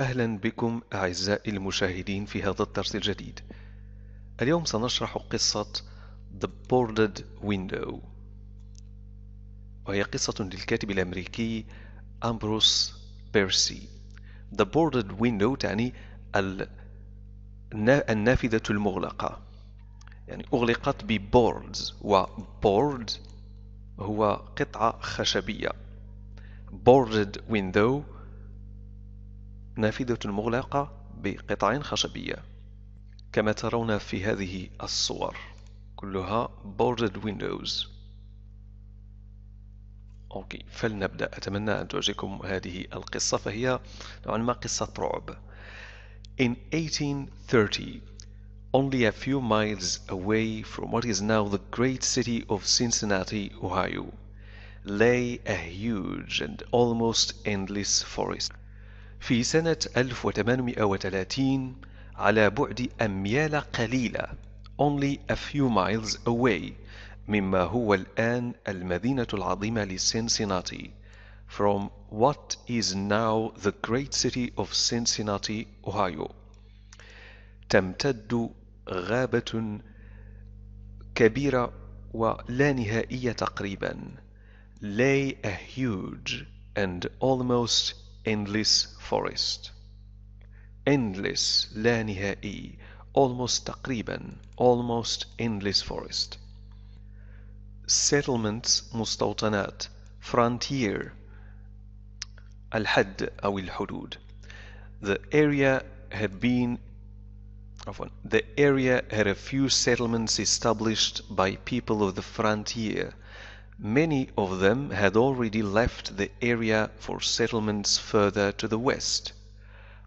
أهلا بكم أعزائي المشاهدين في هذا الدرس الجديد اليوم سنشرح قصة The Boarded Window وهي قصة للكاتب الأمريكي أمبروس بيرسي The Boarded Window تعني النافذة المغلقة يعني أغلقت ببوردز وبورد هو قطعة خشبية Boarded Window نافذة مغلقة بقطع خشبية كما ترون في هذه الصور كلها boarded windows أوكي فلنبدأ أتمنى أن تعجبكم هذه القصة فهي نوعا ما قصة رعب In 1830 only a few miles away from what is now the great city of Cincinnati, Ohio, lay a huge and almost endless forest. في سنة 1830 على بعد أميال قليلة only a few miles away مما هو الآن المدينة العظيمة لسنسناتي from what is now the great city of Cincinnati, Ohio. تمتد غابة كبيرة ولا نهائية تقريبا lay a huge and almost endless forest endless لا نهائي almost تقريبا almost endless forest settlements مستوطنات frontier الحد أو الحدود the area had been the area had a few settlements established by people of the frontier Many of them had already left the area for settlements further to the west.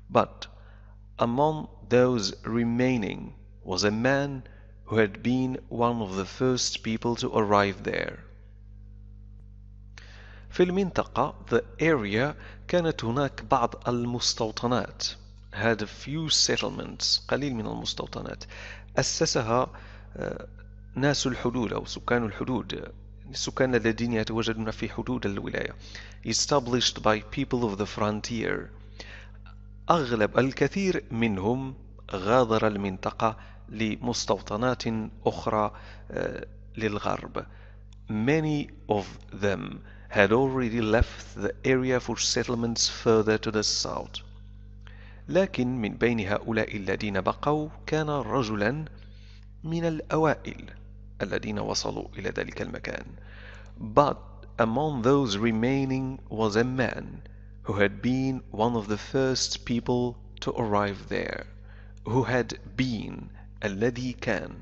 But among those remaining was a man who had been one of the first people to arrive there. في المنطقة the area كانت هناك بعض المستوطنات had a few settlements قليل من المستوطنات أسسها ناس الحدود أو سكان الحدود السكان الذين يتواجدون في حدود الولاية established by people of the frontier أغلب الكثير منهم غادر المنطقة لمستوطنات أخرى آه، للغرب many of them had already left the area for settlements further to the south لكن من بين هؤلاء الذين بقوا كان رجلا من الأوائل الذين وصلوا إلى ذلك المكان. But among those remaining was a man who had been one of the first people to arrive there, who had been الذي كان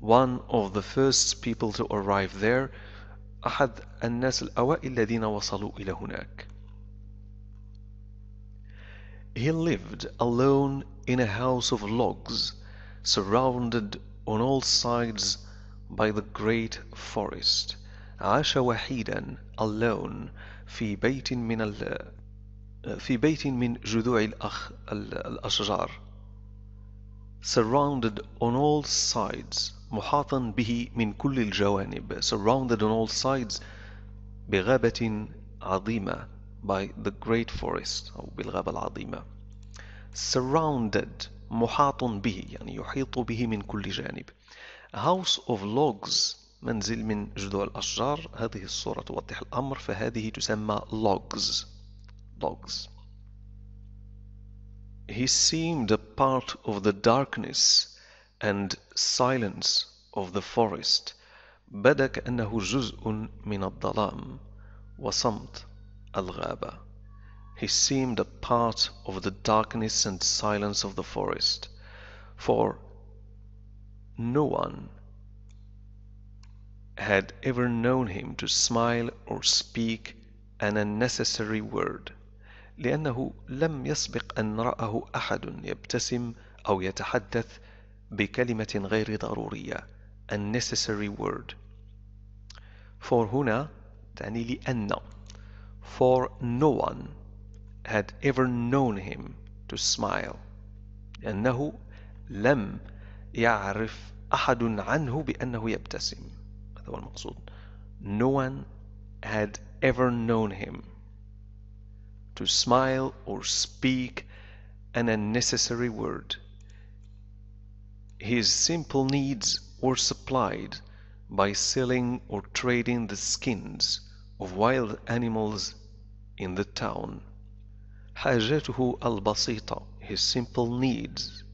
one of the first people to arrive there أحد الناس الأوائل الذين وصلوا إلى هناك. He lived alone in a house of logs, surrounded on all sides by the great forest عاش وحيدا alone في بيت من ال... في بيت من جذوع الأخ... الأشجار surrounded on all sides محاطا به من كل الجوانب surrounded on all sides بغابة عظيمة by the great forest أو بالغابة العظيمة surrounded محاط به يعني يحيط به من كل جانب House of Logs منزل من جذوع الأشجار هذه الصورة توضح الأمر فهذه تسمى Logs Logs He seemed a part of the darkness and silence of the forest بدا كأنه جزء من الظلام وصمت الغابة He seemed a part of the darkness and silence of the forest, for no one had ever known him to smile or speak an unnecessary word لأنه لم يسبق أن رآه أحد يبتسم أو يتحدث بكلمة غير ضرورية unnecessary word for هنا تعني لأن for no one had ever known him to smile لأنه لم يعرف أحد عنه بأنه يبتسم هذا هو المقصود no one had ever known him to smile or speak an unnecessary word his simple needs were supplied by selling or trading the skins of wild animals in the town حاجاته البسيطة his simple needs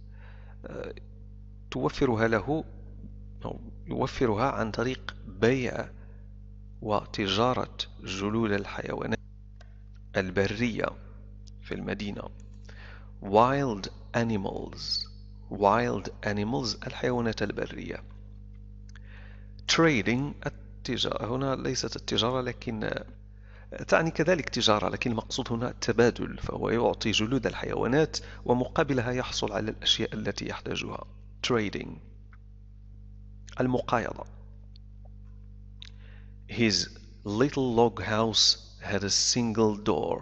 توفرها له أو يوفرها عن طريق بيع وتجارة جلول الحيوانات البرية في المدينة wild animals wild animals الحيوانات البرية trading التجارة هنا ليست التجارة لكن تعني كذلك تجارة لكن المقصود هنا التبادل فهو يعطي جلود الحيوانات ومقابلها يحصل على الأشياء التي يحتاجها trading المقايضة His little log house had a single door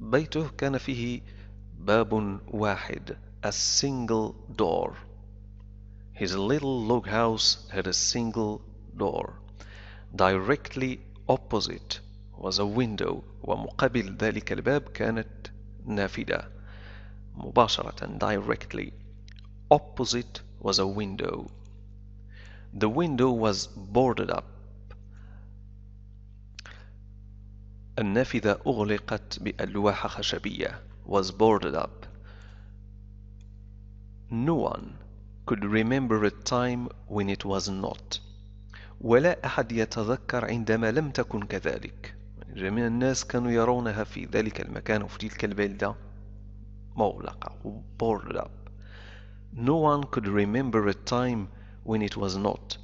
بيته كان فيه باب واحد a single door His little log house had a single door directly opposite was a window ومقابل ذلك الباب كانت نافذة مباشرة directly opposite was a window the window was boarded up النافذة أغلقت بألواح خشبية was boarded up no one could remember a time when it was not ولا أحد يتذكر عندما لم تكن كذلك جميع الناس كانوا يرونها في ذلك المكان وفي تلك البلدة مغلقة وبورد up No one could remember a time when it was not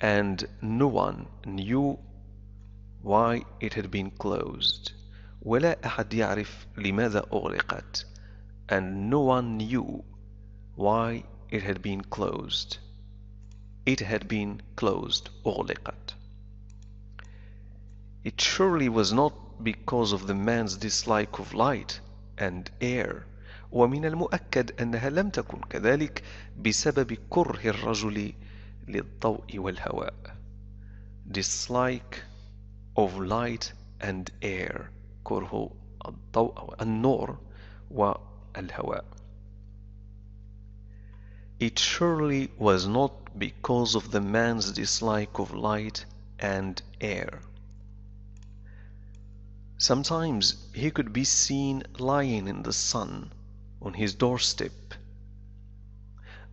and no one knew why it had been closed ولا أحد يعرف لماذا أغلقت and no one knew why it had been closed It had been closed, أغلقت. It surely was not because of the man's dislike of light and air ومن المؤكد أنها لم تكن كذلك بسبب كره الرجل للضوء والهواء dislike of light and air كره الضوء النور والهواء it surely was not because of the man's dislike of light and air. Sometimes he could be seen lying in the sun on his doorstep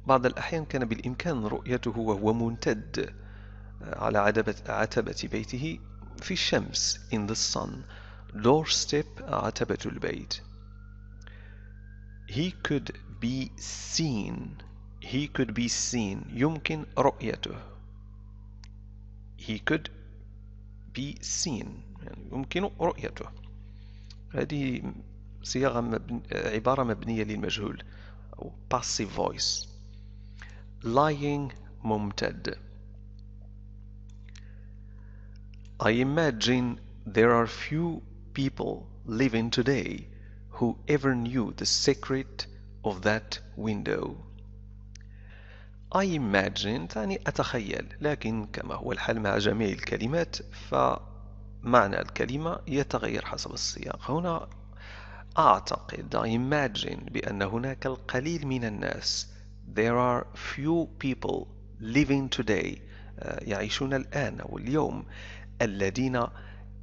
بعض الأحيان كان بالإمكان رؤيته وهو ممتد على عتبة, عتبة بيته في الشمس in the sun doorstep عتبة البيت he could be seen he could be seen يمكن رؤيته he could be seen يعني يمكن رؤيته هذه صياغة مبن... عبارة مبنية للمجهول أو passive voice lying ممتد I imagine there are few people living today who ever knew the secret of that window I imagine تعني أتخيل لكن كما هو الحال مع جميع الكلمات فمعنى الكلمة يتغير حسب السياق هنا أعتقد I imagine بأن هناك القليل من الناس There are few people living today آه، يعيشون الآن أو اليوم الذين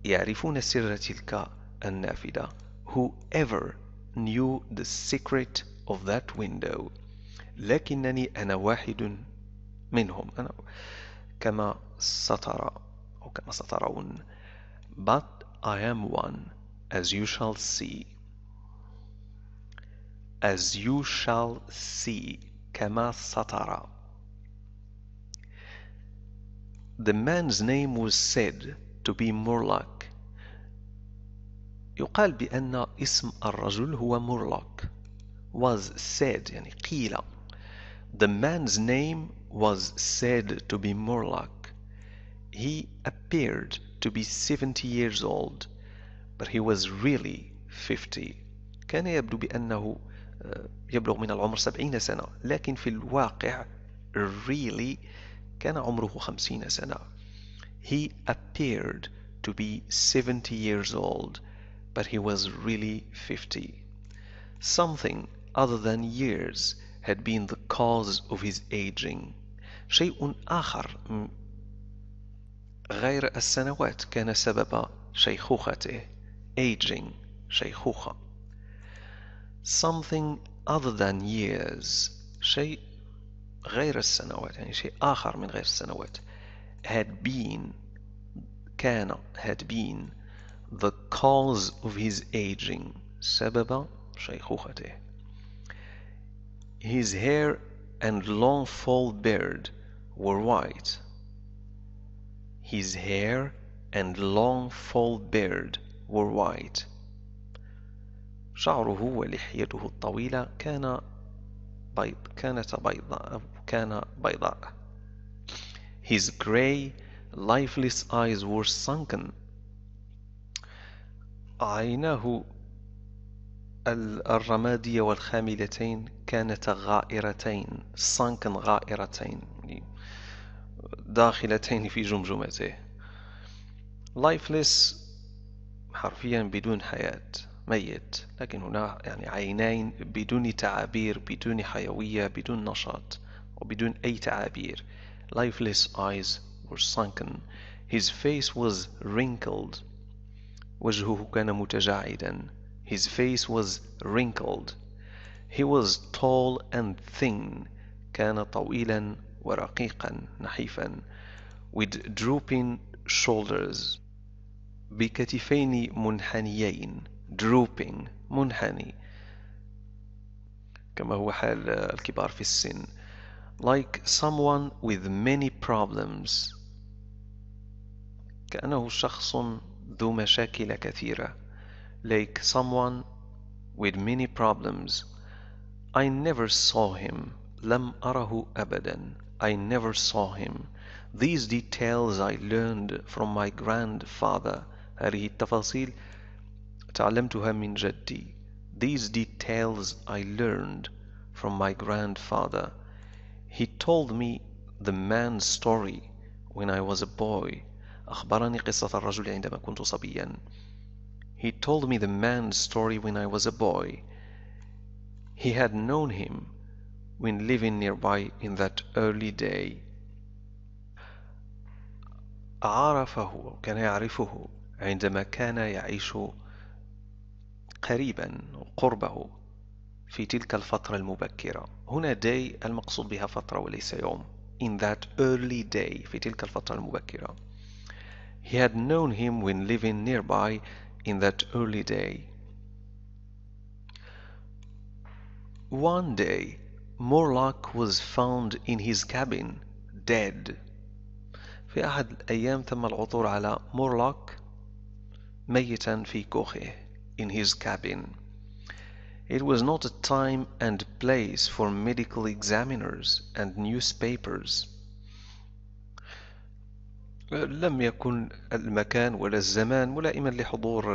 يعرفون سر تلك النافذة Whoever knew the secret of that window لكنني أنا واحد منهم أنا كما سطر أو كما سترون but I am one as you shall see as you shall see كما سطر The man's name was said to be Murlock يقال بأن اسم الرجل هو Murlock was said يعني قيل The man's name was said to be Morlock. He appeared to be 70 years old but he was really 50 كان يبدو بأنه يبلغ من العمر 70 سنة لكن في الواقع really كان عمره 50 سنة He appeared to be 70 years old but he was really 50 Something other than years had been the cause of his aging شيء آخر غير السنوات كان سبب شيخوخته aging شيخوخة something other than years شيء غير السنوات يعني شيء آخر من غير السنوات had been كان had been the cause of his aging سبب شيخوخته his hair and long full beard were white. His hair and long full beard were white. شعره ولحيته الطويلة كان بيض كانت بيضاء كان بيضاء. His gray, lifeless eyes were sunken. عيناه الرمادية والخاملتين كانتا غائرتين سانكن غائرتين داخلتين في جمجمته lifeless حرفيا بدون حياة ميت لكن هنا يعني عينين بدون تعابير بدون حيوية بدون نشاط وبدون أي تعابير lifeless eyes were sunken his face was wrinkled وجهه كان متجعدا His face was wrinkled. He was tall and thin. كان طويلا ورقيقا نحيفا with drooping shoulders بكتفين منحنيين drooping منحني كما هو حال الكبار في السن like someone with many problems كأنه شخص ذو مشاكل كثيرة like someone with many problems. I never saw him. لم arahu أبدا. I never saw him. These details I learned from my grandfather. هذه التفاصيل تعلمتها من جدي. These details I learned from my grandfather. He told me the man's story when I was a boy. أخبرني قصة الرجل عندما كنت صبيا. He told me the man's story when I was a boy. He had known him when living nearby in that early day. عرفه كان يعرفه عندما كان يعيش قريبا قربه في تلك الفترة المبكرة هنا day المقصود بها فترة وليس يوم in that early day في تلك الفترة المبكرة He had known him when living nearby in that early day. One day, Morlock was found in his cabin, dead. في أحد الأيام تم العثور على مورلوك ميتا في كوخه in his cabin. It was not a time and place for medical examiners and newspapers. لم يكن المكان ولا الزمان ملائما لحضور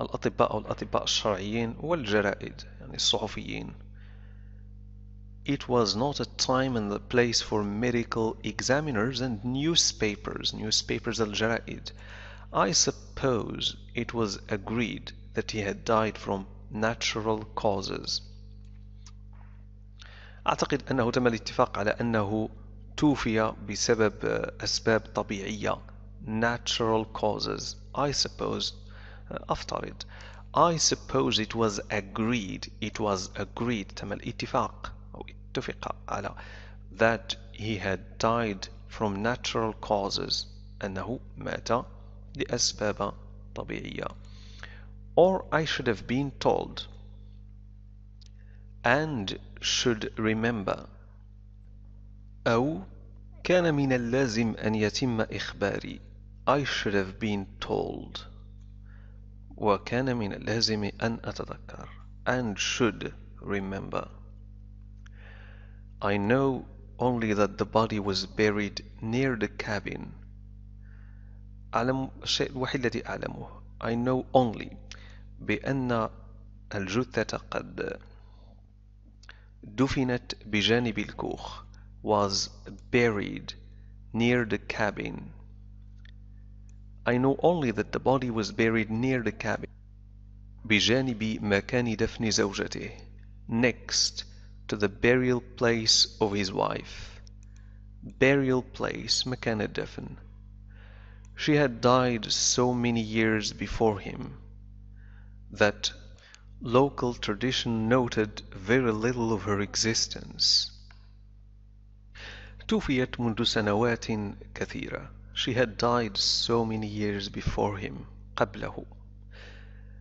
الأطباء أو الأطباء الشرعيين والجرائد يعني الصحفيين It was not a time and a place for medical examiners and newspapers newspapers الجرائد I suppose it was agreed that he had died from natural causes أعتقد أنه تم الاتفاق على أنه توفي بسبب أسباب طبيعية natural causes I suppose أفترض eh, I suppose it was agreed it was agreed تم الاتفاق أو اتفق على that he had died from natural causes أنه مات لأسباب طبيعية or I should have been told and should remember أو كان من اللازم أن يتم إخباري I should have been told وكان من اللازم أن أتذكر and should remember I know only that the body was buried near the cabin أعلم الشيء الوحيد الذي أعلمه I know only بأن الجثة قد دفنت بجانب الكوخ was buried near the cabin. I know only that the body was buried near the cabin بجانب مكان دفن زوجته next to the burial place of his wife. Burial place مكان الدفن She had died so many years before him that local tradition noted very little of her existence. توفيت منذ سنوات كثيرة. She had died so many years before him قبله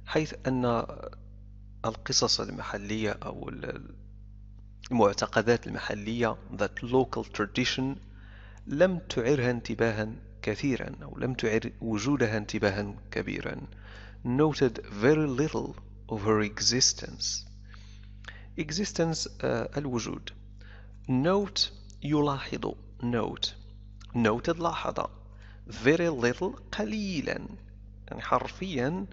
حيث أن القصص المحلية أو المعتقدات المحلية that local tradition لم تعرها انتباها كثيرا أو لم تعر وجودها انتباها كبيرا noted very little of her existence existence uh, الوجود note يلاحظ note noted لاحظ very little قليلا يعني حرفيا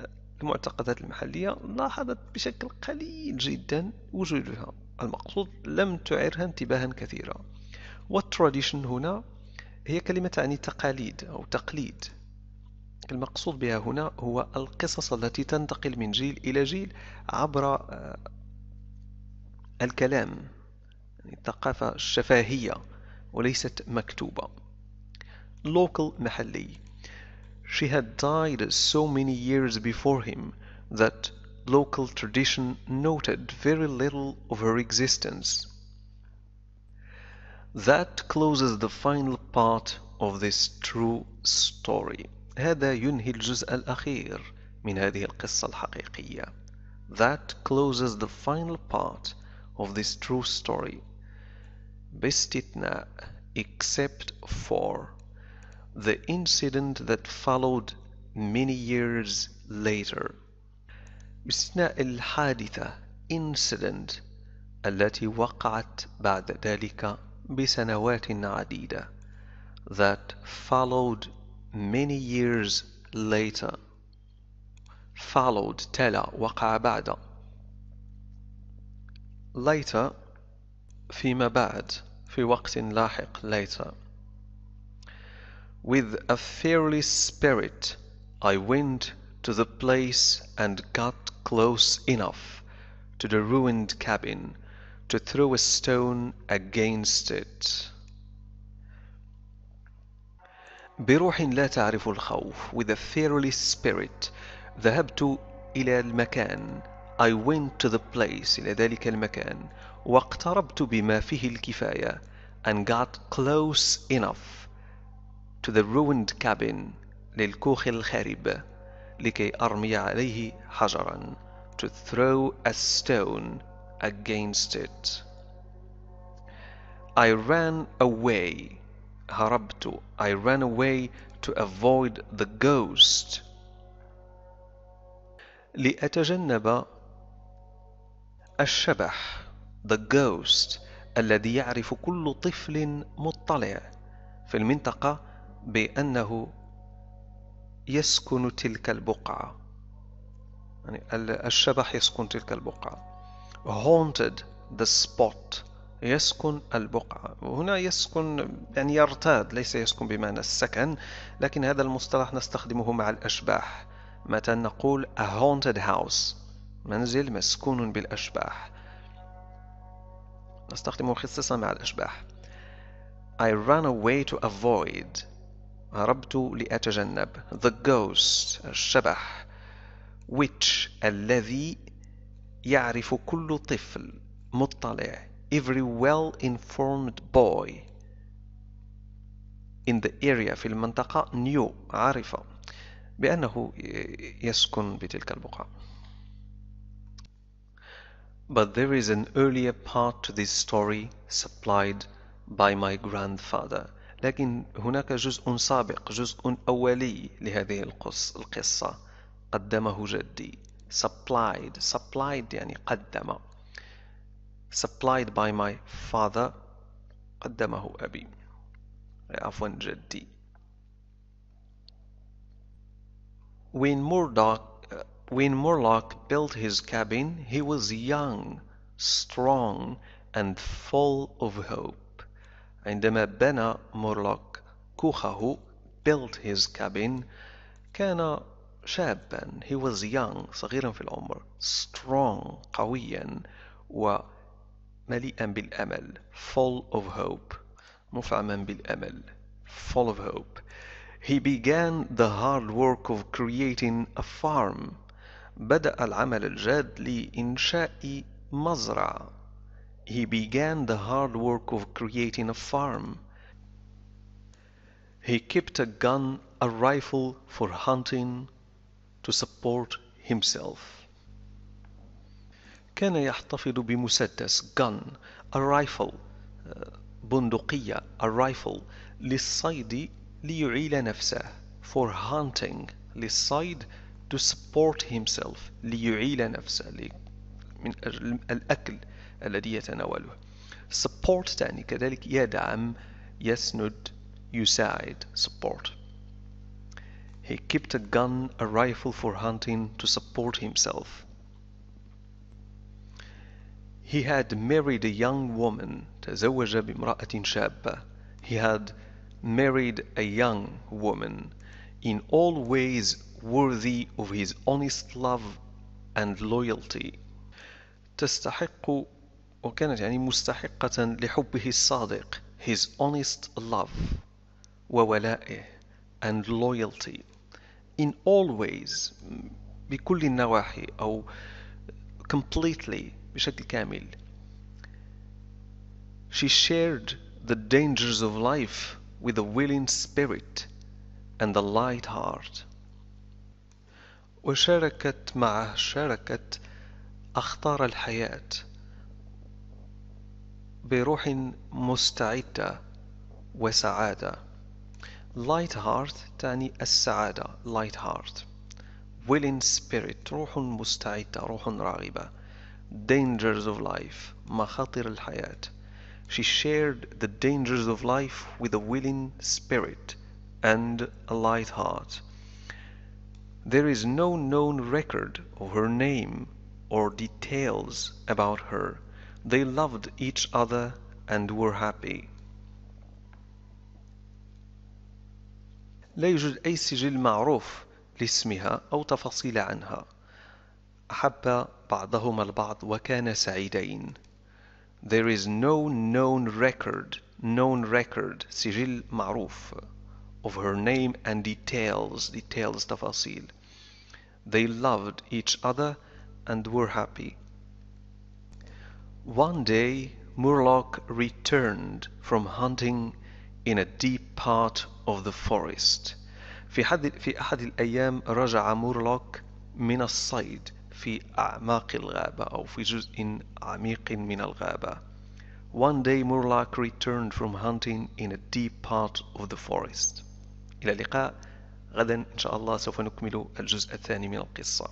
آه، المعتقدات المحلية لاحظت بشكل قليل جدا وجودها المقصود لم تعرها انتباها كثيرا والتراديشن هنا هي كلمة تعني تقاليد أو تقليد المقصود بها هنا هو القصص التي تنتقل من جيل إلى جيل عبر آه، الكلام يعني ثقافة شفاهية وليست مكتوبة local محلي She had died so many years before him that local tradition noted very little of her existence. That closes the final part of this true story. هذا ينهي الجزء الأخير من هذه القصة الحقيقية. That closes the final part of this true story. bestitna except for the incident that followed many years later باستثناء الحادثة incident التي وقعت بعد ذلك بسنوات عديدة that followed many years later followed تلا وقع بعد later فيما بعد في وقت لاحق later With a fearless spirit I went to the place and got close enough to the ruined cabin to throw a stone against it. بروح لا تعرف الخوف with a fearless spirit ذهبت إلى المكان I went to the place إلى ذلك المكان واقتربت بما فيه الكفاية and got close enough to the ruined cabin للكوخ الخارب لكي أرمي عليه حجرا to throw a stone against it I ran away هربت I ran away to avoid the ghost لأتجنب الشبح The Ghost الذي يعرف كل طفل مطلع في المنطقة بأنه يسكن تلك البقعة يعني الشبح يسكن تلك البقعة haunted the spot يسكن البقعة وهنا يسكن يعني يرتاد ليس يسكن بمعنى السكن لكن هذا المصطلح نستخدمه مع الأشباح متى نقول a haunted house منزل مسكون بالأشباح نستخدمه خصيصا مع الأشباح I ran away to avoid هربت لأتجنب the ghost الشبح which الذي يعرف كل طفل مطلع every well-informed boy in the area في المنطقة new عارفة بأنه يسكن بتلك البقعة But there is an earlier part to this story supplied by my grandfather لكن هناك جزء سابق جزء أولي لهذه القص القصة قدمه جدي supplied supplied يعني قدم supplied by my father قدمه أبي عفوا جدي when Murdoch when Morlock built his cabin he was young, strong, and full of hope. عندما بنى مورلوك كوخه built his cabin كان شابا he was young صغيرا في العمر strong قويا ومليئا بالأمل full of hope مفعما بالأمل full of hope he began the hard work of creating a farm بدأ العمل الجاد لإنشاء مزرعة. He began the hard work of creating a farm. He kept a gun, a rifle for hunting to support himself. كان يحتفظ بمسدس gun, a rifle, بندقية, a rifle للصيد ليعيل نفسه for hunting للصيد to support himself ليعيل نفسه من أجل الأكل الذي يتناوله support تعني كذلك يدعم يسند يساعد support He kept a gun, a rifle for hunting to support himself. He had married a young woman تزوج بامرأة شابة He had married a young woman. In all ways worthy of his honest love and loyalty تستحق وكانت يعني مستحقة لحبه الصادق his honest love وولائه and loyalty in all ways بكل النواحي أو completely بشكل كامل She shared the dangers of life with a willing spirit and a light heart وشاركت معه شاركت أخطار الحياة بروح مستعدة وسعادة light heart تعني السعادة light heart willing spirit روح مستعدة روح راغبة dangers of life مخاطر الحياة she shared the dangers of life with a willing spirit and a light heart There is no known record of her name or details about her. They loved each other and were happy. لا يوجد أي سجل معروف لاسمها أو تفاصيل عنها. أحب بعضهما البعض وكانا سعيدين. There is no known record, known record, سجل معروف of her name and details, details tafasil. They loved each other and were happy. One day Murloc returned from hunting in a deep part of the forest. في, حد في أحد الأيام رجع مورلوك من الصيد في أعماق الغابة أو في جزء عميق من الغابة. One day Murloc returned from hunting in a deep part of the forest. إلى اللقاء غدا إن شاء الله سوف نكمل الجزء الثاني من القصة